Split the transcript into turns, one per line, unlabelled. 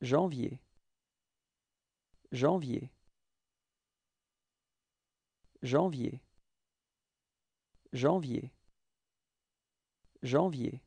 janvier janvier janvier janvier janvier